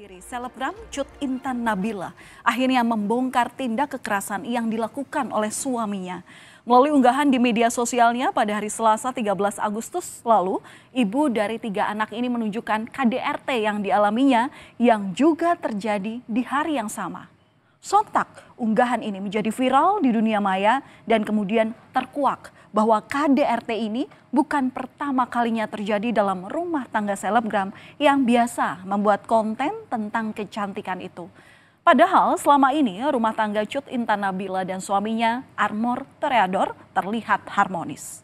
sendiri, selebgram Cut Intan Nabila akhirnya membongkar tindak kekerasan yang dilakukan oleh suaminya. Melalui unggahan di media sosialnya pada hari Selasa 13 Agustus lalu, ibu dari tiga anak ini menunjukkan KDRT yang dialaminya yang juga terjadi di hari yang sama. Sontak, unggahan ini menjadi viral di dunia maya dan kemudian terkuak bahwa KDRT ini bukan pertama kalinya terjadi dalam rumah tangga selebgram yang biasa membuat konten tentang kecantikan itu. Padahal selama ini rumah tangga Cut Intan Nabila dan suaminya Armor Toreador terlihat harmonis.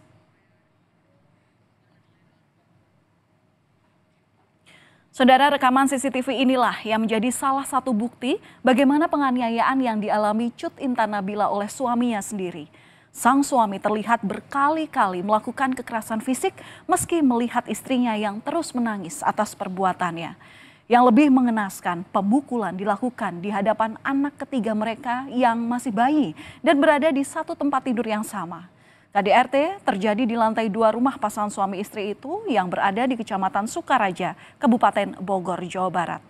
Saudara rekaman CCTV inilah yang menjadi salah satu bukti bagaimana penganiayaan yang dialami Cut Intan Nabila oleh suaminya sendiri. Sang suami terlihat berkali-kali melakukan kekerasan fisik meski melihat istrinya yang terus menangis atas perbuatannya. Yang lebih mengenaskan, pemukulan dilakukan di hadapan anak ketiga mereka yang masih bayi dan berada di satu tempat tidur yang sama. KDRT terjadi di lantai dua rumah pasangan suami istri itu yang berada di Kecamatan Sukaraja, Kabupaten Bogor, Jawa Barat.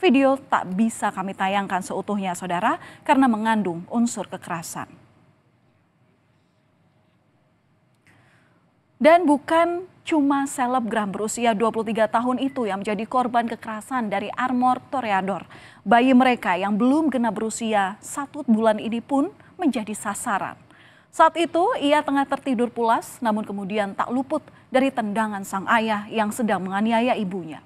Video tak bisa kami tayangkan seutuhnya, saudara, karena mengandung unsur kekerasan. Dan bukan cuma selebgram berusia 23 tahun itu yang menjadi korban kekerasan dari armor toreador. Bayi mereka yang belum genap berusia satu bulan ini pun menjadi sasaran. Saat itu ia tengah tertidur pulas namun kemudian tak luput dari tendangan sang ayah yang sedang menganiaya ibunya.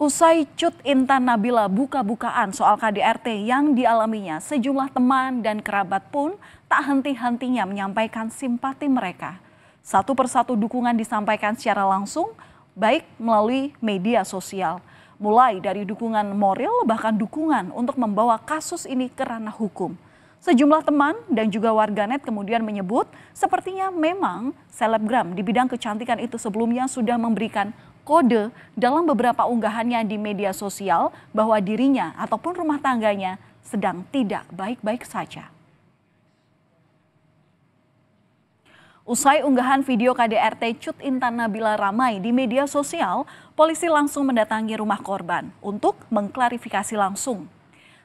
Usai cut Intan Nabila buka-bukaan soal KDRT yang dialaminya, sejumlah teman dan kerabat pun tak henti-hentinya menyampaikan simpati mereka. Satu persatu dukungan disampaikan secara langsung, baik melalui media sosial. Mulai dari dukungan moral bahkan dukungan untuk membawa kasus ini ke ranah hukum. Sejumlah teman dan juga warganet kemudian menyebut sepertinya memang selebgram di bidang kecantikan itu sebelumnya sudah memberikan kode dalam beberapa unggahannya di media sosial bahwa dirinya ataupun rumah tangganya sedang tidak baik-baik saja. Usai unggahan video KDRT Cut Intan Nabila ramai di media sosial, polisi langsung mendatangi rumah korban untuk mengklarifikasi langsung.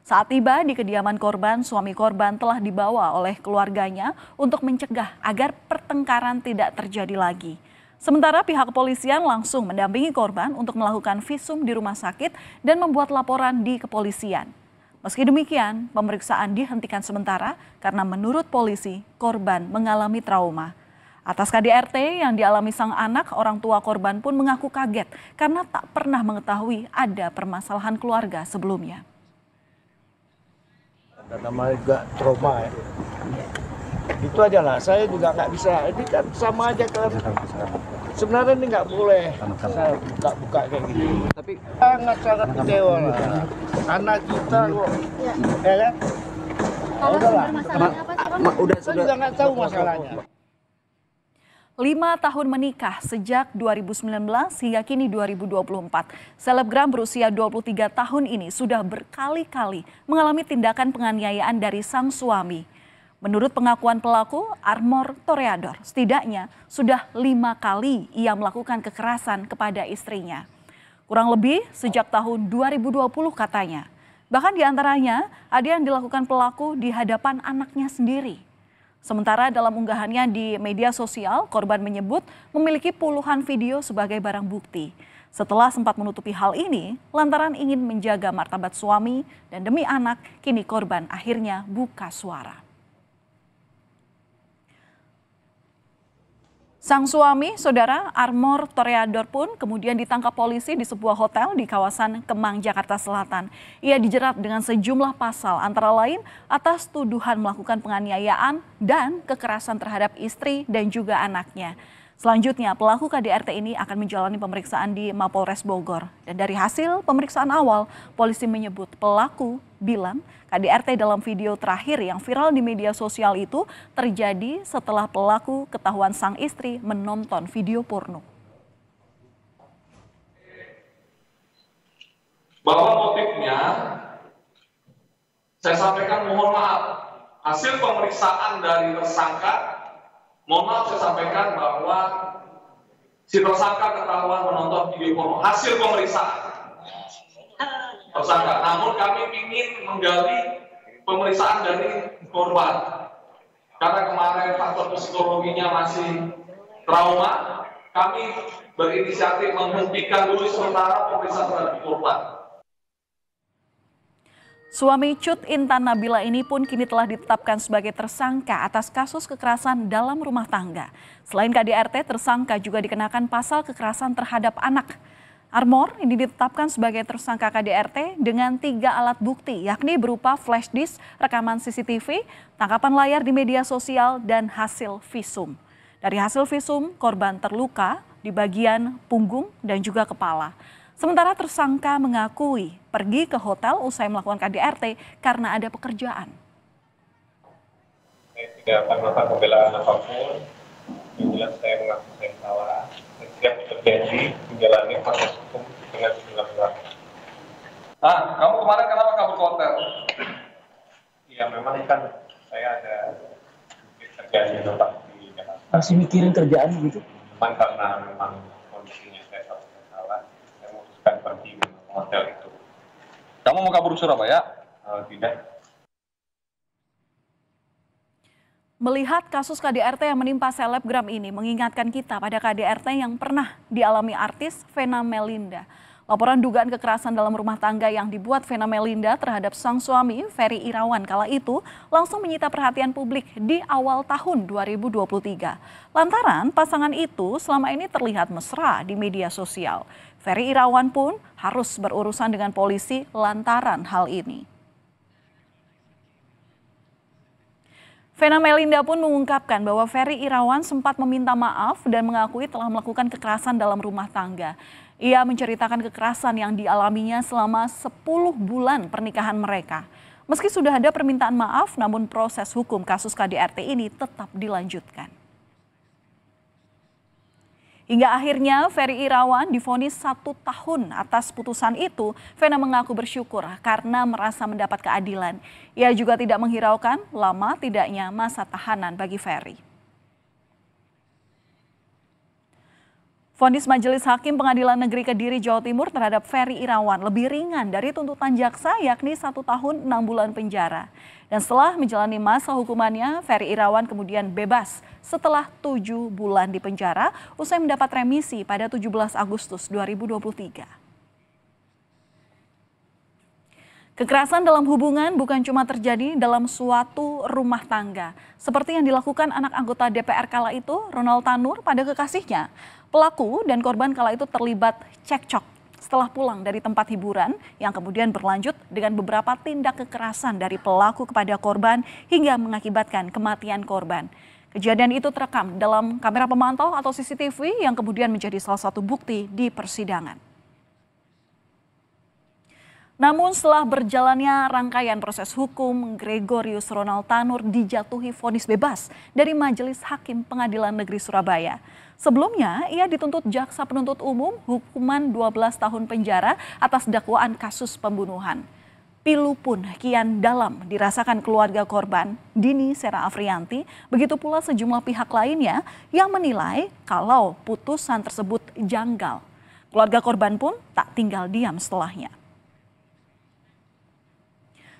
Saat tiba di kediaman korban, suami korban telah dibawa oleh keluarganya untuk mencegah agar pertengkaran tidak terjadi lagi. Sementara pihak kepolisian langsung mendampingi korban untuk melakukan visum di rumah sakit dan membuat laporan di kepolisian. Meski demikian, pemeriksaan dihentikan sementara karena menurut polisi korban mengalami trauma. Atas KDRT yang dialami sang anak, orang tua korban pun mengaku kaget karena tak pernah mengetahui ada permasalahan keluarga sebelumnya. Ada namanya juga trauma ya itu aja lah saya juga nggak bisa ini kan sama aja kan sebenarnya ini nggak boleh saya nggak buka kayak gini tapi sangat sangat kecewa lah anak kita iya. kok ya, kan Oh, lah Udah, saya juga nggak tahu masalahnya. Lima tahun menikah sejak 2019 hingga kini 2024. Selebgram berusia 23 tahun ini sudah berkali-kali mengalami tindakan penganiayaan dari sang suami. Menurut pengakuan pelaku, Armor Toreador setidaknya sudah lima kali ia melakukan kekerasan kepada istrinya. Kurang lebih sejak tahun 2020 katanya. Bahkan diantaranya ada yang dilakukan pelaku di hadapan anaknya sendiri. Sementara dalam unggahannya di media sosial, korban menyebut memiliki puluhan video sebagai barang bukti. Setelah sempat menutupi hal ini, lantaran ingin menjaga martabat suami dan demi anak, kini korban akhirnya buka suara. Sang suami, saudara Armor Toreador pun kemudian ditangkap polisi di sebuah hotel di kawasan Kemang, Jakarta Selatan. Ia dijerat dengan sejumlah pasal antara lain atas tuduhan melakukan penganiayaan dan kekerasan terhadap istri dan juga anaknya. Selanjutnya, pelaku KDRT ini akan menjalani pemeriksaan di Mapolres Bogor. Dan dari hasil pemeriksaan awal, polisi menyebut pelaku bilang KDRT dalam video terakhir yang viral di media sosial itu terjadi setelah pelaku ketahuan sang istri menonton video porno. Bahwa motifnya, saya sampaikan mohon maaf, hasil pemeriksaan dari tersangka Mohon maaf saya sampaikan bahwa si tersangka ketahuan menonton video porno hasil pemeriksaan tersangka. Namun kami ingin menggali pemeriksaan dari korban karena kemarin faktor psikologinya masih trauma. Kami berinisiatif menghentikan dulu sementara pemeriksaan terhadap korban. Suami Cut Intan Nabila ini pun kini telah ditetapkan sebagai tersangka atas kasus kekerasan dalam rumah tangga. Selain KDRT, tersangka juga dikenakan pasal kekerasan terhadap anak. Armor ini ditetapkan sebagai tersangka KDRT dengan tiga alat bukti, yakni berupa flash disk, rekaman CCTV, tangkapan layar di media sosial, dan hasil visum. Dari hasil visum, korban terluka di bagian punggung dan juga kepala. Sementara tersangka mengakui pergi ke hotel usai melakukan KDRT karena ada pekerjaan. Saya tidak akan melakukan pembelaan apapun. Yang jelas saya mengaku saya salah. Saya siap berjanji menjalani proses hukum dengan sejumlah benar Ah, kamu kemarin kenapa kabur ke hotel? Iya, memang kan saya ada kerjaan yang tempat di Jakarta. Masih mikirin kerjaan gitu? Memang karena memang Kamu mau kabur Surabaya? Uh, tidak. Melihat kasus KDRT yang menimpa selebgram ini mengingatkan kita pada KDRT yang pernah dialami artis Vena Melinda. Laporan dugaan kekerasan dalam rumah tangga yang dibuat Vena Melinda terhadap sang suami Ferry Irawan kala itu langsung menyita perhatian publik di awal tahun 2023. Lantaran pasangan itu selama ini terlihat mesra di media sosial. Ferry Irawan pun harus berurusan dengan polisi lantaran hal ini. Vena Melinda pun mengungkapkan bahwa Ferry Irawan sempat meminta maaf dan mengakui telah melakukan kekerasan dalam rumah tangga. Ia menceritakan kekerasan yang dialaminya selama 10 bulan pernikahan mereka. Meski sudah ada permintaan maaf, namun proses hukum kasus KDRT ini tetap dilanjutkan. Hingga akhirnya Ferry Irawan difonis satu tahun atas putusan itu, Vena mengaku bersyukur karena merasa mendapat keadilan. Ia juga tidak menghiraukan lama tidaknya masa tahanan bagi Ferry. Fonis Majelis Hakim Pengadilan Negeri Kediri Jawa Timur terhadap Ferry Irawan lebih ringan dari tuntutan jaksa yakni satu tahun enam bulan penjara. Dan setelah menjalani masa hukumannya, Ferry Irawan kemudian bebas setelah tujuh bulan di penjara usai mendapat remisi pada 17 Agustus 2023. Kekerasan dalam hubungan bukan cuma terjadi dalam suatu rumah tangga, seperti yang dilakukan anak anggota DPR kala itu, Ronald Tanur, pada kekasihnya. Pelaku dan korban kala itu terlibat cekcok setelah pulang dari tempat hiburan yang kemudian berlanjut dengan beberapa tindak kekerasan dari pelaku kepada korban hingga mengakibatkan kematian korban. Kejadian itu terekam dalam kamera pemantau atau CCTV yang kemudian menjadi salah satu bukti di persidangan. Namun setelah berjalannya rangkaian proses hukum, Gregorius Ronald Tanur dijatuhi vonis bebas dari Majelis Hakim Pengadilan Negeri Surabaya. Sebelumnya, ia dituntut jaksa penuntut umum hukuman 12 tahun penjara atas dakwaan kasus pembunuhan. Pilu pun kian dalam dirasakan keluarga korban, Dini Sera Afrianti, begitu pula sejumlah pihak lainnya yang menilai kalau putusan tersebut janggal. Keluarga korban pun tak tinggal diam setelahnya.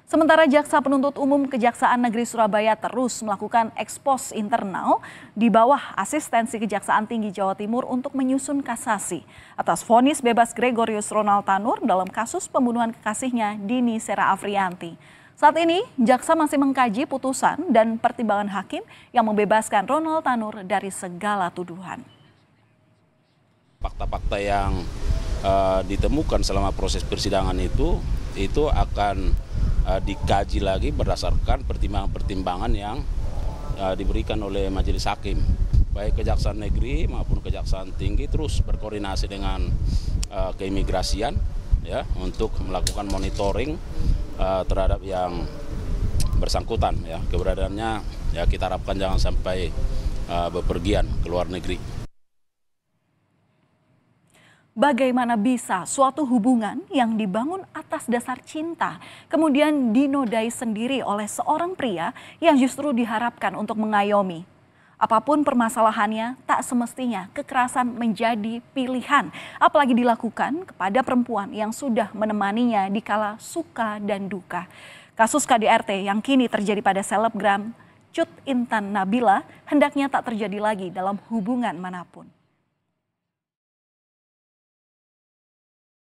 Sementara jaksa penuntut umum Kejaksaan Negeri Surabaya terus melakukan ekspos internal di bawah asistensi Kejaksaan Tinggi Jawa Timur untuk menyusun kasasi atas vonis bebas Gregorius Ronald Tanur dalam kasus pembunuhan kekasihnya Dini Sera Afrianti. Saat ini, jaksa masih mengkaji putusan dan pertimbangan hakim yang membebaskan Ronald Tanur dari segala tuduhan. Fakta-fakta yang uh, ditemukan selama proses persidangan itu, itu akan uh, dikaji lagi berdasarkan pertimbangan-pertimbangan yang uh, diberikan oleh majelis hakim baik kejaksaan negeri maupun kejaksaan tinggi terus berkoordinasi dengan uh, keimigrasian ya untuk melakukan monitoring uh, terhadap yang bersangkutan ya keberadaannya ya kita harapkan jangan sampai uh, bepergian ke luar negeri bagaimana bisa suatu hubungan yang dibangun atas dasar cinta kemudian dinodai sendiri oleh seorang pria yang justru diharapkan untuk mengayomi. Apapun permasalahannya, tak semestinya kekerasan menjadi pilihan, apalagi dilakukan kepada perempuan yang sudah menemaninya di kala suka dan duka. Kasus KDRT yang kini terjadi pada selebgram Cut Intan Nabila hendaknya tak terjadi lagi dalam hubungan manapun.